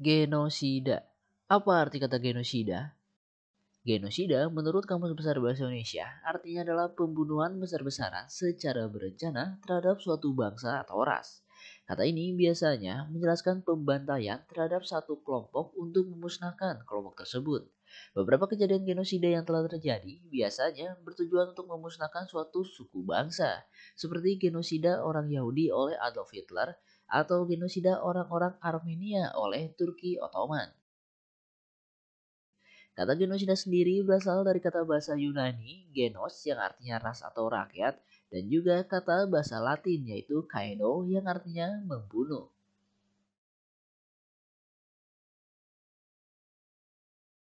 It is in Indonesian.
Genosida. Apa arti kata genosida? Genosida menurut Kamus Besar Bahasa Indonesia artinya adalah pembunuhan besar-besaran secara berencana terhadap suatu bangsa atau ras. Kata ini biasanya menjelaskan pembantaian terhadap satu kelompok untuk memusnahkan kelompok tersebut. Beberapa kejadian genosida yang telah terjadi biasanya bertujuan untuk memusnahkan suatu suku bangsa seperti genosida orang Yahudi oleh Adolf Hitler atau genosida orang-orang Armenia oleh Turki Ottoman. Kata genosida sendiri berasal dari kata bahasa Yunani genos yang artinya ras atau rakyat dan juga kata bahasa Latin yaitu "kaino" yang artinya membunuh.